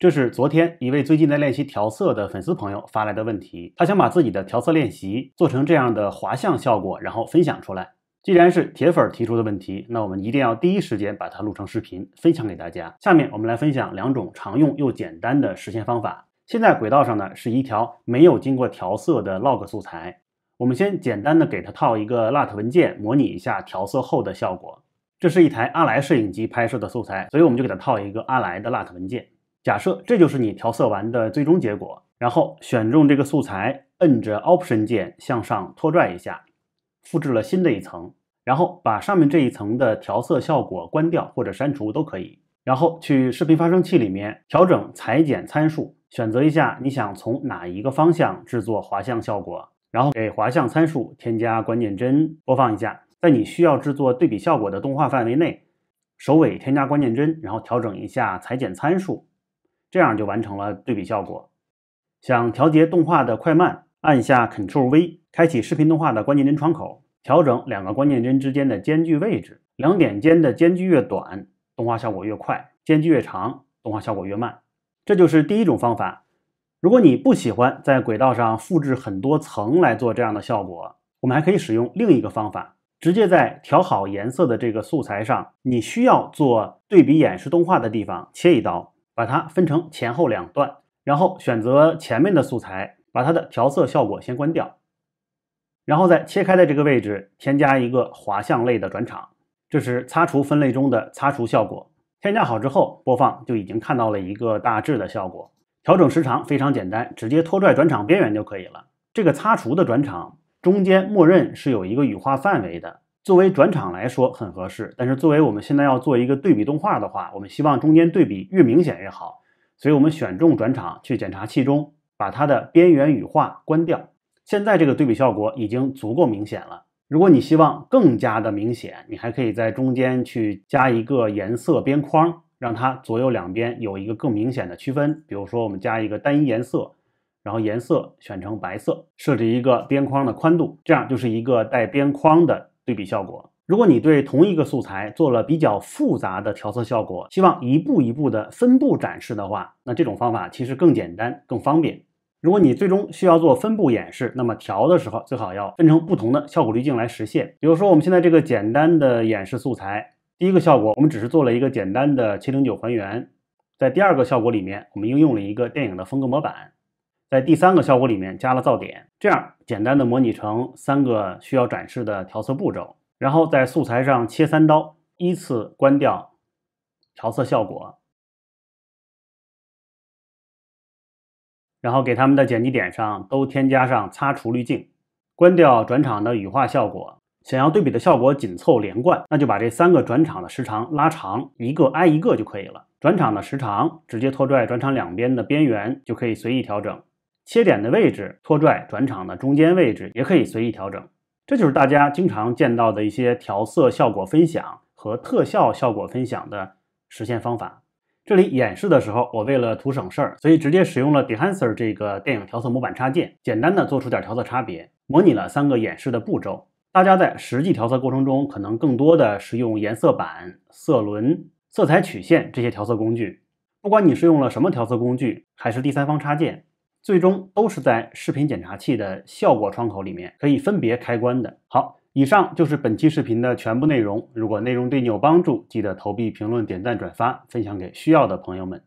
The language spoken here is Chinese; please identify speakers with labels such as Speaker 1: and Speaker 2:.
Speaker 1: 这是昨天一位最近在练习调色的粉丝朋友发来的问题，他想把自己的调色练习做成这样的滑向效果，然后分享出来。既然是铁粉提出的问题，那我们一定要第一时间把它录成视频分享给大家。下面我们来分享两种常用又简单的实现方法。现在轨道上呢是一条没有经过调色的 log 素材，我们先简单的给它套一个 lut 文件，模拟一下调色后的效果。这是一台阿莱摄影机拍摄的素材，所以我们就给它套一个阿莱的 lut 文件。假设这就是你调色完的最终结果，然后选中这个素材，摁着 Option 键向上拖拽一下，复制了新的一层，然后把上面这一层的调色效果关掉或者删除都可以，然后去视频发生器里面调整裁剪参数，选择一下你想从哪一个方向制作滑向效果，然后给滑向参数添加关键帧，播放一下，在你需要制作对比效果的动画范围内，首尾添加关键帧，然后调整一下裁剪参数。这样就完成了对比效果。想调节动画的快慢，按下 Ctrl V 开启视频动画的关键帧窗口，调整两个关键帧之间的间距位置。两点间的间距越短，动画效果越快；间距越长，动画效果越慢。这就是第一种方法。如果你不喜欢在轨道上复制很多层来做这样的效果，我们还可以使用另一个方法：直接在调好颜色的这个素材上，你需要做对比演示动画的地方切一刀。把它分成前后两段，然后选择前面的素材，把它的调色效果先关掉，然后在切开的这个位置添加一个滑向类的转场，这是擦除分类中的擦除效果。添加好之后播放就已经看到了一个大致的效果。调整时长非常简单，直接拖拽转场边缘就可以了。这个擦除的转场中间默认是有一个羽化范围的。作为转场来说很合适，但是作为我们现在要做一个对比动画的话，我们希望中间对比越明显越好。所以我们选中转场去检查器中，把它的边缘羽化关掉。现在这个对比效果已经足够明显了。如果你希望更加的明显，你还可以在中间去加一个颜色边框，让它左右两边有一个更明显的区分。比如说我们加一个单一颜色，然后颜色选成白色，设置一个边框的宽度，这样就是一个带边框的。对比效果。如果你对同一个素材做了比较复杂的调色效果，希望一步一步的分步展示的话，那这种方法其实更简单、更方便。如果你最终需要做分步演示，那么调的时候最好要分成不同的效果滤镜来实现。比如说，我们现在这个简单的演示素材，第一个效果我们只是做了一个简单的709还原，在第二个效果里面，我们应用了一个电影的风格模板。在第三个效果里面加了噪点，这样简单的模拟成三个需要展示的调色步骤，然后在素材上切三刀，依次关掉调色效果，然后给他们的剪辑点上都添加上擦除滤镜，关掉转场的羽化效果。想要对比的效果紧凑连贯，那就把这三个转场的时长拉长，一个挨一个就可以了。转场的时长直接拖拽转场两边的边缘就可以随意调整。切点的位置、拖拽转场的中间位置也可以随意调整。这就是大家经常见到的一些调色效果分享和特效效果分享的实现方法。这里演示的时候，我为了图省事儿，所以直接使用了 d e h a n c e r 这个电影调色模板插件，简单的做出点调色差别，模拟了三个演示的步骤。大家在实际调色过程中，可能更多的是用颜色板、色轮、色彩曲线这些调色工具。不管你是用了什么调色工具，还是第三方插件。最终都是在视频检查器的效果窗口里面可以分别开关的。好，以上就是本期视频的全部内容。如果内容对你有帮助，记得投币、评论、点赞、转发，分享给需要的朋友们。